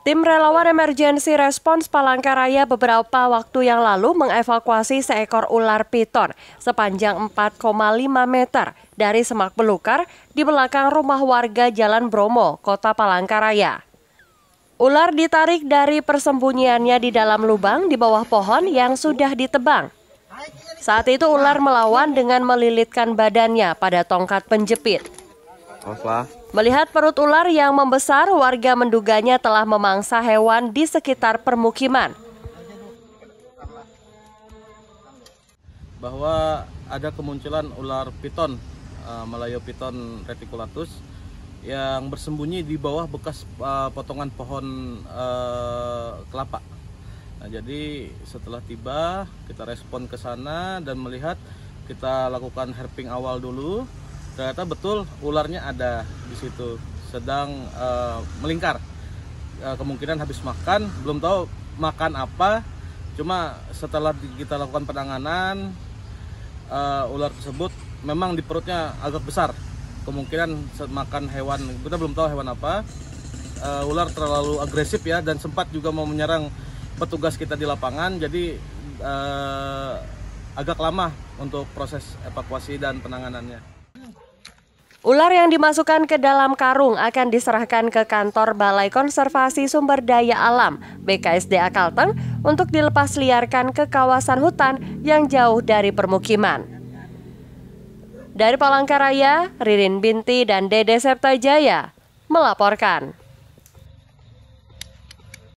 Tim relawan emergensi respons Palangkaraya beberapa waktu yang lalu mengevakuasi seekor ular piton sepanjang 4,5 meter dari semak belukar di belakang rumah warga Jalan Bromo, Kota Palangkaraya. Ular ditarik dari persembunyiannya di dalam lubang di bawah pohon yang sudah ditebang. Saat itu ular melawan dengan melilitkan badannya pada tongkat penjepit. Melihat perut ular yang membesar, warga menduganya telah memangsa hewan di sekitar permukiman. Bahwa ada kemunculan ular piton, eh, Melayu piton reticulatus, yang bersembunyi di bawah bekas eh, potongan pohon eh, kelapa. Nah, jadi setelah tiba kita respon ke sana dan melihat kita lakukan herping awal dulu ternyata betul ularnya ada di situ sedang uh, melingkar uh, kemungkinan habis makan belum tahu makan apa cuma setelah kita lakukan penanganan uh, ular tersebut memang di perutnya agak besar kemungkinan makan hewan kita belum tahu hewan apa uh, ular terlalu agresif ya dan sempat juga mau menyerang petugas kita di lapangan jadi uh, agak lama untuk proses evakuasi dan penanganannya. Ular yang dimasukkan ke dalam karung akan diserahkan ke kantor Balai Konservasi Sumber Daya Alam BKSDA Kalteng untuk dilepas liarkan ke kawasan hutan yang jauh dari permukiman. Dari Palangkaraya, Ririn Binti dan Dede Septajaya melaporkan.